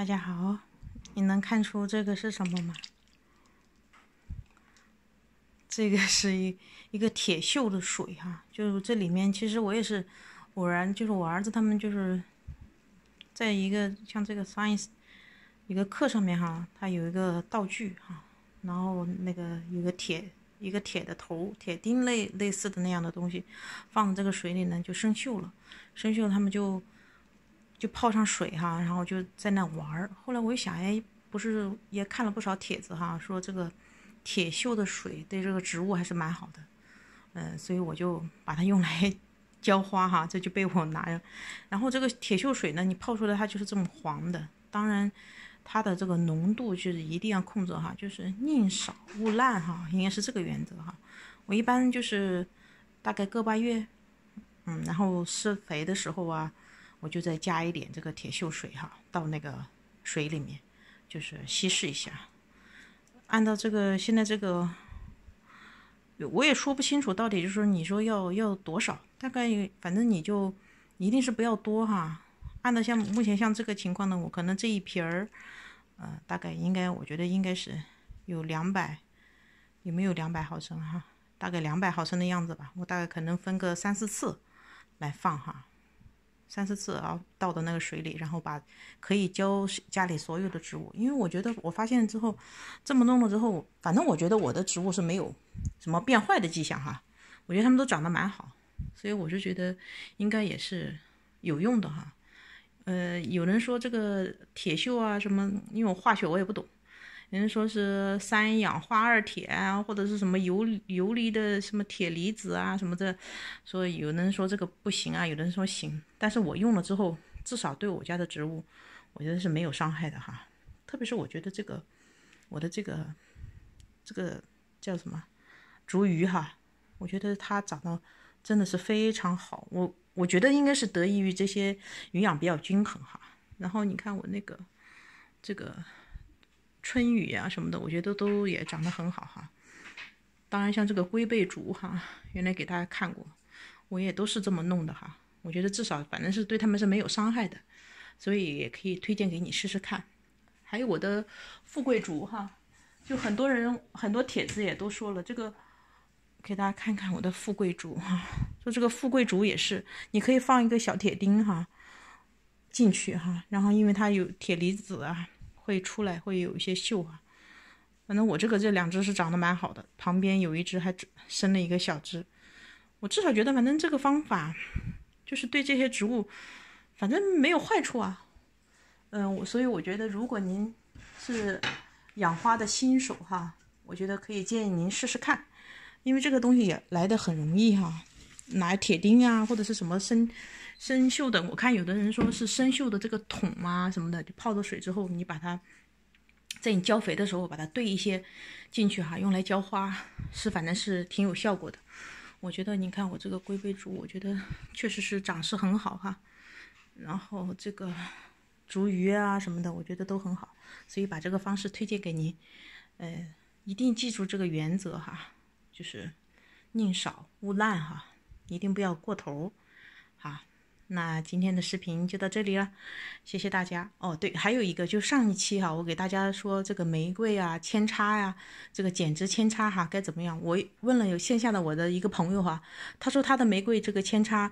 大家好，你能看出这个是什么吗？这个是一一个铁锈的水哈，就是这里面其实我也是偶然，就是我儿子他们就是，在一个像这个 science 一个课上面哈，它有一个道具哈，然后那个有个铁一个铁的头铁钉类类似的那样的东西，放在这个水里呢就生锈了，生锈了他们就。就泡上水哈，然后就在那玩儿。后来我一想，哎，不是也看了不少帖子哈，说这个铁锈的水对这个植物还是蛮好的，嗯，所以我就把它用来 浇花哈。这就被我拿着，然后这个铁锈水呢，你泡出来它就是这么黄的。当然，它的这个浓度就是一定要控制哈，就是宁少勿滥哈，应该是这个原则哈。我一般就是大概个把月，嗯，然后施肥的时候啊。我就再加一点这个铁锈水哈，到那个水里面，就是稀释一下。按照这个现在这个，我也说不清楚到底就是你说要要多少，大概反正你就一定是不要多哈。按照像目前像这个情况呢，我可能这一瓶儿，呃，大概应该我觉得应该是有两百，有没有两百毫升哈？大概两百毫升的样子吧。我大概可能分个三四次来放哈。三四次，然后倒到那个水里，然后把可以浇家里所有的植物，因为我觉得我发现之后，这么弄了之后，反正我觉得我的植物是没有什么变坏的迹象哈，我觉得他们都长得蛮好，所以我就觉得应该也是有用的哈，呃，有人说这个铁锈啊什么，因为我化学我也不懂。人人说是三氧化二铁啊，或者是什么游游离的什么铁离子啊什么的，说有人说这个不行啊，有的人说行，但是我用了之后，至少对我家的植物，我觉得是没有伤害的哈。特别是我觉得这个，我的这个这个叫什么竹鱼哈，我觉得它长得真的是非常好。我我觉得应该是得益于这些营养比较均衡哈。然后你看我那个这个。春雨啊什么的，我觉得都也长得很好哈。当然像这个龟背竹哈，原来给大家看过，我也都是这么弄的哈。我觉得至少反正是对他们是没有伤害的，所以也可以推荐给你试试看。还有我的富贵竹哈，就很多人很多帖子也都说了这个，给大家看看我的富贵竹哈，就这个富贵竹也是，你可以放一个小铁钉哈进去哈，然后因为它有铁离子啊。会出来，会有一些锈啊。反正我这个这两只是长得蛮好的，旁边有一只还生了一个小枝。我至少觉得，反正这个方法就是对这些植物，反正没有坏处啊。嗯，我所以我觉得，如果您是养花的新手哈，我觉得可以建议您试试看，因为这个东西也来的很容易哈，拿铁钉啊，或者是什么生。生锈的，我看有的人说是生锈的这个桶啊什么的，就泡着水之后，你把它在你浇肥的时候把它兑一些进去哈，用来浇花是反正是挺有效果的。我觉得你看我这个龟背竹，我觉得确实是长势很好哈。然后这个竹鱼啊什么的，我觉得都很好，所以把这个方式推荐给您。呃，一定记住这个原则哈，就是宁少勿滥哈，一定不要过头哈。那今天的视频就到这里了，谢谢大家哦。对，还有一个，就上一期哈，我给大家说这个玫瑰啊，扦插呀，这个剪枝扦插哈，该怎么样？我问了有线下的我的一个朋友哈，他说他的玫瑰这个扦插，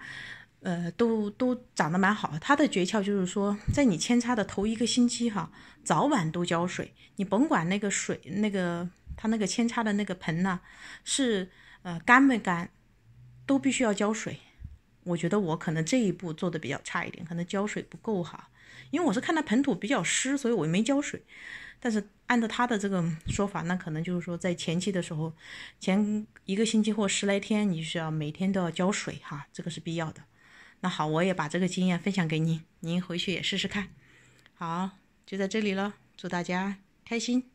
呃，都都长得蛮好。他的诀窍就是说，在你扦插的头一个星期哈，早晚都浇水，你甭管那个水那个他那个扦插的那个盆呢，是呃干没干，都必须要浇水。我觉得我可能这一步做的比较差一点，可能浇水不够哈，因为我是看它盆土比较湿，所以我没浇水。但是按照他的这个说法，那可能就是说在前期的时候，前一个星期或十来天，你需要每天都要浇水哈，这个是必要的。那好，我也把这个经验分享给您，您回去也试试看。好，就在这里了，祝大家开心。